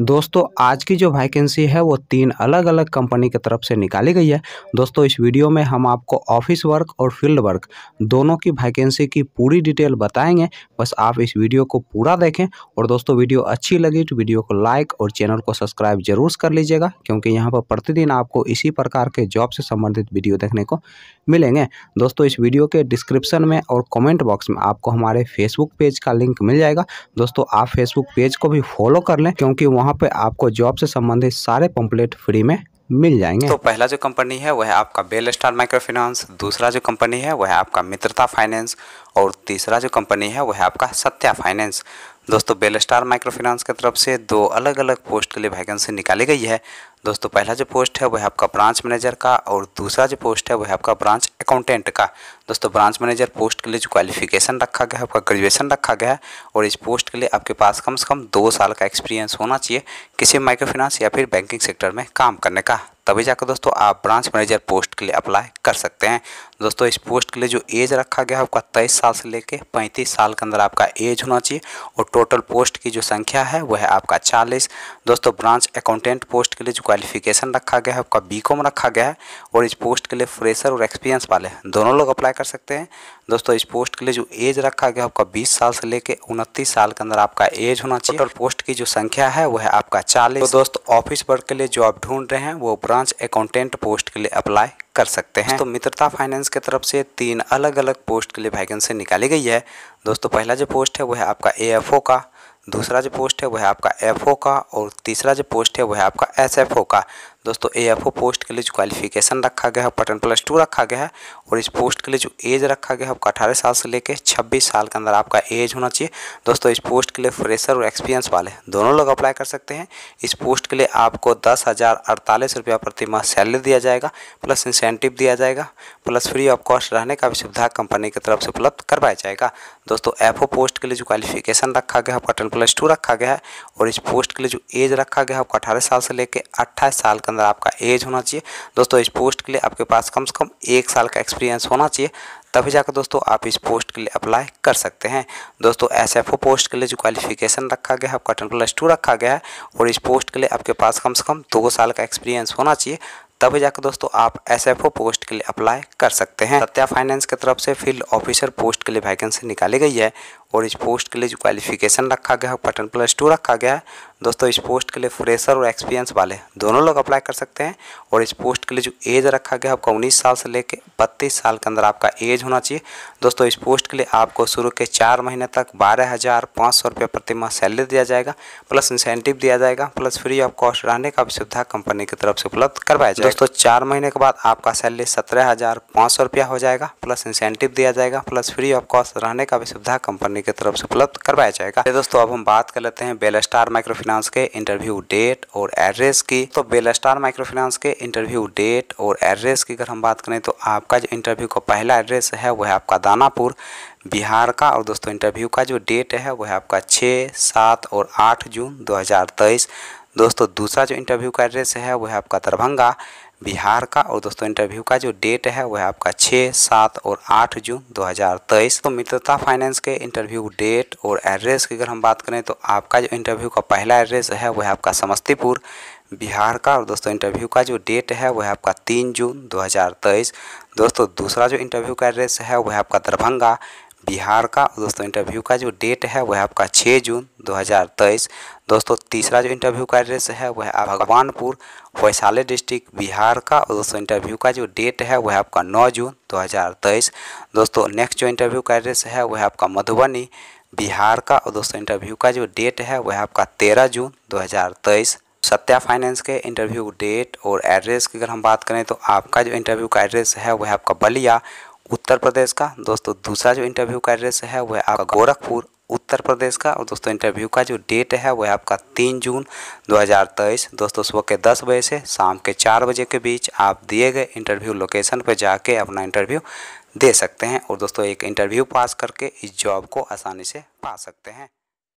दोस्तों आज की जो वैकेंसी है वो तीन अलग अलग कंपनी की तरफ से निकाली गई है दोस्तों इस वीडियो में हम आपको ऑफिस वर्क और फील्ड वर्क दोनों की वैकेंसी की पूरी डिटेल बताएंगे बस आप इस वीडियो को पूरा देखें और दोस्तों वीडियो अच्छी लगी तो वीडियो को लाइक और चैनल को सब्सक्राइब जरूर कर लीजिएगा क्योंकि यहाँ पर प्रतिदिन आपको इसी प्रकार के जॉब से संबंधित वीडियो देखने को मिलेंगे दोस्तों इस वीडियो के डिस्क्रिप्शन में और कॉमेंट बॉक्स में आपको हमारे फेसबुक पेज का लिंक मिल जाएगा दोस्तों आप फेसबुक पेज को भी फॉलो कर लें क्योंकि वहाँ वहाँ पे आपको जॉब से संबंधित सारे पम्पलेट फ्री में मिल जाएंगे तो पहला जो कंपनी है वह है आपका बेल स्टार माइक्रो फाइनेंस दूसरा जो कंपनी है वह है आपका मित्रता फाइनेंस और तीसरा जो कंपनी है वह है आपका सत्या फाइनेंस दोस्तों बेल स्टार माइक्रो फाइनेंस की तरफ से दो अलग अलग पोस्ट के लिए वैकेंसी निकाली गई है दोस्तों पहला जो पोस्ट है वह है आपका ब्रांच मैनेजर का और दूसरा जो पोस्ट है वह है आपका ब्रांच अकाउंटेंट का दोस्तों ब्रांच मैनेजर पोस्ट के लिए जो क्वालिफिकेशन रखा गया है आपका ग्रेजुएशन रखा गया है और इस पोस्ट के लिए आपके पास कम से कम दो साल का एक्सपीरियंस होना चाहिए किसी माइक्रो फाइनेंस या फिर बैंकिंग सेक्टर में काम करने का तभी जाकर दोस्तों आप ब्रांच मैनेजर पोस्ट के लिए अप्लाई कर सकते हैं दोस्तों इस पोस्ट के लिए जो एज रखा गया है आपका तेईस साल से लेकर पैंतीस साल के अंदर आपका एज होना चाहिए और टोटल पोस्ट की जो संख्या है वह है आपका चालीस दोस्तों ब्रांच अकाउंटेंट पोस्ट के लिए जो क्वालिफिकेशन रखा गया है आपका बी रखा गया है और इस पोस्ट के लिए फ्रेशर और एक्सपीरियंस वाले दोनों लोग अप्लाई कर सकते हैं दोस्तों इस पोस्ट के लिए जो एज रखा गया आपका बीस साल से लेकर उनतीस साल के अंदर आपका एज होना चाहिए टोटल पोस्ट की जो संख्या है वह है आपका चालीस तो दोस्तों ऑफिस वर्क के लिए जो आप ढूंढ रहे हैं वो ब्रांच अकाउंटेंट पोस्ट के लिए अप्लाई कर सकते हैं तो मित्रता फाइनेंस की तरफ से तीन अलग अलग पोस्ट के लिए वैकेंसी निकाली गई है दोस्तों पहला जो पोस्ट है वो है आपका ए का दूसरा जो पोस्ट है वह है आपका एफ का और तीसरा जो पोस्ट है वह है आपका एस का दोस्तों ए एफ पोस्ट के लिए जो क्वालिफिकेशन रखा गया है पटन प्लस टू रखा गया है और इस पोस्ट के लिए जो एज रखा गया है आपका अठारह साल से लेकर छब्बीस साल के अंदर आपका एज होना चाहिए दोस्तों इस पोस्ट के लिए फ्रेशर और एक्सपीरियंस वाले दोनों लोग अप्लाई कर सकते हैं इस पोस्ट के लिए आपको दस हज़ार अड़तालीस रुपया प्रति माह सैलरी दिया जाएगा प्लस इंसेंटिव दिया जाएगा प्लस फ्री ऑफ कॉस्ट रहने का भी सुविधा कंपनी की तरफ से उपलब्ध करवाया जाएगा दोस्तों एफ पोस्ट के लिए जो क्वालिफिकेशन रखा गया है पटन प्लस टू रखा गया है और इस पोस्ट के लिए जो एज रखा गया है आपको अठारह साल से लेकर अट्ठाईस साल के अंदर आपका एज होना चाहिए दोस्तों इस पोस्ट के लिए आपके पास कम से कम एक साल का एक्सपीरियंस होना चाहिए तभी जाकर दोस्तों आप इस पोस्ट के लिए अप्लाई कर सकते हैं दोस्तों एस एफ ओ पोस्ट के लिए जो क्वालिफिकेशन रखा गया है आपका टेन प्लस टू रखा गया है और इस पोस्ट के लिए आपके पास कम से कम दो साल का एक्सपीरियंस होना चाहिए तभी जाकर दोस्तों आप एस पोस्ट के लिए अप्लाई कर सकते हैं सत्या फाइनेंस की तरफ से फील्ड ऑफिसर पोस्ट के लिए वैकेंसी निकाली गई है और इस पोस्ट के लिए जो क्वालिफिकेशन रखा गया है पटन प्लस टू रखा गया है दोस्तों इस पोस्ट के लिए फ्रेशर और एक्सपीरियंस वाले दोनों लोग अप्लाई कर सकते हैं और इस पोस्ट के लिए जो एज रखा गया है आपका उन्नीस साल से लेकर बत्तीस साल के अंदर आपका एज होना चाहिए दोस्तों इस पोस्ट के लिए आपको शुरू के चार महीने तक बारह हज़ार पाँच सौ रुपये प्रति माह सैलरी दिया जाएगा प्लस इंसेंटिव दिया जाएगा प्लस फ्री ऑफ कॉस्ट रहने का भी सुविधा कंपनी की तरफ से उपलब्ध करवाया जाएगा दोस्तों चार महीने के बाद आपका सैलरी सत्रह हज़ार सौ रुपया हो जाएगा प्लस इंसेंटिव दिया जाएगा प्लस फ्री ऑफ कॉस्ट रहने का भी सुविधा कंपनी कंपनी की तरफ से उपलब्ध करवाया जाएगा तो दोस्तों अब हम बात कर लेते हैं बेल स्टार माइक्रो फाइनेंस के इंटरव्यू डेट और एड्रेस की तो बेल स्टार माइक्रो फाइनेंस के इंटरव्यू डेट और एड्रेस की अगर हम बात करें तो आपका जो इंटरव्यू का पहला एड्रेस है वह है आपका दानापुर बिहार का और दोस्तों इंटरव्यू का जो डेट है वह आपका छः सात और आठ जून दो दोस्तों दूसरा जो इंटरव्यू का एड्रेस है वह है आपका दरभंगा बिहार का और दोस्तों इंटरव्यू का जो डेट है वह है आपका छः सात और आठ जून 2023 तो मित्रता फाइनेंस के इंटरव्यू डेट और एड्रेस की अगर हम बात करें तो आपका जो इंटरव्यू का पहला एड्रेस है वह है आपका समस्तीपुर बिहार का और दोस्तों इंटरव्यू का जो डेट है वह है आपका तीन जून 2023 दोस्तों दूसरा जो इंटरव्यू का एड्रेस है वह है आपका दरभंगा बिहार का दोस्तों इंटरव्यू का जो डेट है वह आपका 6 जून 2023 दोस्तों तीसरा जो इंटरव्यू का एड्रेस है वह भगवानपुर वैशाली डिस्ट्रिक्ट बिहार का और दोस्तों इंटरव्यू का जो डेट है वह आपका 9 जून 2023 दोस्तों नेक्स्ट जो इंटरव्यू का एड्रेस है वह आपका मधुबनी बिहार का और दोस्तों इंटरव्यू का जो डेट है वह आपका तेरह जून दो सत्या फाइनेंस के इंटरव्यू डेट और एड्रेस की अगर हम बात करें तो आपका जो इंटरव्यू का एड्रेस है वह आपका बलिया उत्तर प्रदेश का दोस्तों दूसरा जो इंटरव्यू का एड्रेस है वह आपका गोरखपुर उत्तर प्रदेश का और दोस्तों इंटरव्यू का जो डेट है वह आपका तीन जून 2023 दोस्तों सुबह के दस बजे से शाम के चार बजे के बीच आप दिए गए इंटरव्यू लोकेशन पर जाके अपना इंटरव्यू दे सकते हैं और दोस्तों एक इंटरव्यू पास करके इस जॉब को आसानी से पा सकते हैं